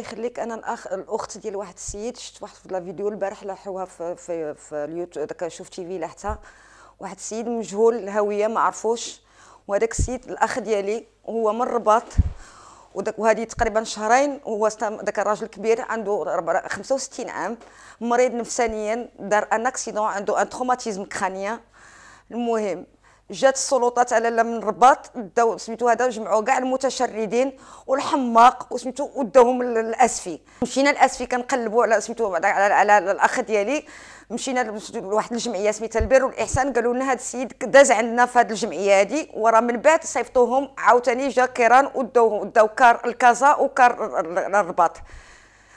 يخليك انا الأخ... الاخت ديال واحد السيد شفت واحد في لا فيديو البارح لاحوها في في, في اليوتيوب داك شوف تي في لحتها واحد السيد مجهول الهويه ما عرفوش وهذاك السيد الاخ ديالي هو من الرباط وداك وهذه تقريبا شهرين وهو داك الراجل كبير عنده 65 عام مريض نفسانيا دار ان اكسيدون عنده ان تروماتيزم كرانيان المهم جات السلطات على لم الرباط داو سميتو هذا جمعوا كاع المتشردين والحماق وسميتو وداهم الاسفي مشينا الاسفي كنقلبوا على سميتو على, على, على الاخ ديالي مشينا لواحد الجمعيه سميتها البر والاحسان قالوا لنا هذا السيد داز عندنا في هذه الجمعيه هذه وراه من بعد صيفطوهم عاوتاني جا كيران وداو داو كار الكازا وكار الرباط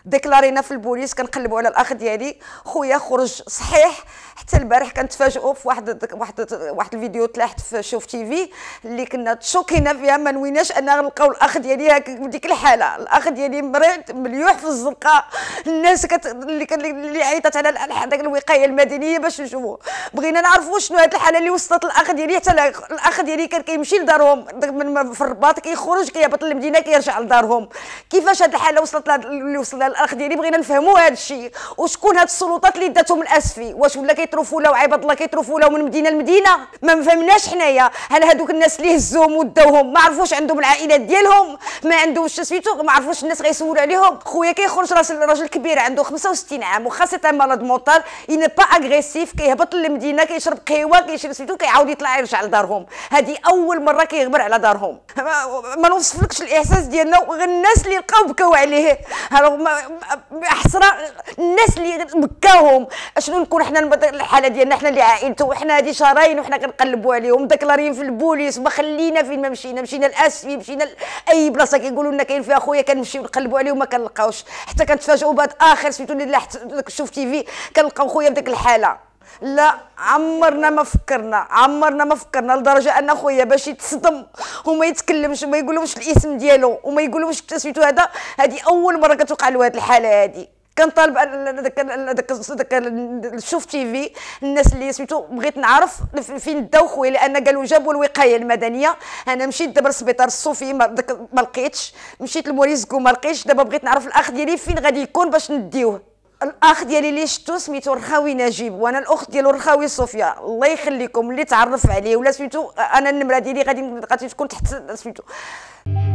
ديكلارينا في البوليس كنقلبوا على الاخ ديالي خويا خرج صحيح حتى البارح كنتفاجئوا في واحد واحد واحد الفيديو تلاحت في شوف تي في اللي كنا تشوكينا فيها ما نويناش ان نلقاو الاخ ديالي هكا بديك الحاله الاخ ديالي مريض مليوح في الزنقه الناس كت... اللي كان اللي عيطت على هذاك الوقايه المدنيه باش نشوفوا بغينا نعرفوا شنو هذه الحاله اللي وصلت الاخ ديالي حتى الاخ ديالي كان كيمشي لدارهم من في الرباط كيخرج كيهبط للمدينه كيرجع لدارهم كيفاش هذه الحاله وصلت اللي وصلنا الاخ ديالي بغينا نفهموا هذا الشيء وشكون هاد السلطات اللي داتهم الاسفي واش ولا كيطرفوا لو عباد الله كيطرفوا لو من مدينه لمدينه ما فهمناش حنايا هل هادوك الناس اللي هزوهم وداوهم ما عرفوش عندهم العائلات ديالهم ما عندهمش سميتو ما عرفوش الناس غيسولوا عليهم خويا كيخرج راس الراجل كبير عنده 65 عام وخاصة مالاد مونطال اي با اغريسيف كيهبط للمدينه كيشرب قهوه كيشرب سميتو كيعاود يطلع يرجع لدارهم هذه اول مره كيغبر على دارهم ما نوصفلكش الاحساس ديالنا غير الناس اللي لقاو بكاو عليه حسره الناس اللي بكاهم اشنو نكون حنا الحاله ديالنا حنا اللي عائلته وحنا هادي شراين وحنا كنقلبوا عليهم داكلارين في البوليس ما خلينا فين ما مشينا مشينا الاسفي مشينا اي بلاصه كيقولوا لنا كاين فيها خويا كنمشيو نقلبوا عليه وما كنلقاوش حتى كنتفاجئوا بهذا اخر سميتو اللي شوف في كنلقاو خويا بديك الحاله لا عمرنا ما فكرنا عمرنا ما فكرنا لدرجه ان خويا باش يتصدم وما يتكلمش وما يقولهمش الاسم ديالو وما يقولهمش سميتو هذا هذه اول مره كتوقع له هذه الحاله هذه كنطالب داك داك شوف تي في الناس اللي سميتو بغيت نعرف فين داو خويا لان قالوا جابوا الوقايه المدنيه انا مشيت دابا للسبيطار الصوفي ما, ما لقيتش مشيت لموريسكو ما لقيتش دابا بغيت نعرف الاخ ديالي فين غادي يكون باش نديوه الاخ ديالي اللي شفتو سميتو رخاوي نجيب وانا الاخت ديالو رخاوي صوفيا الله يخليكم اللي تعرف عليه ولا سميتو انا النمره ديالي غادي غادي تكون تحت سميتو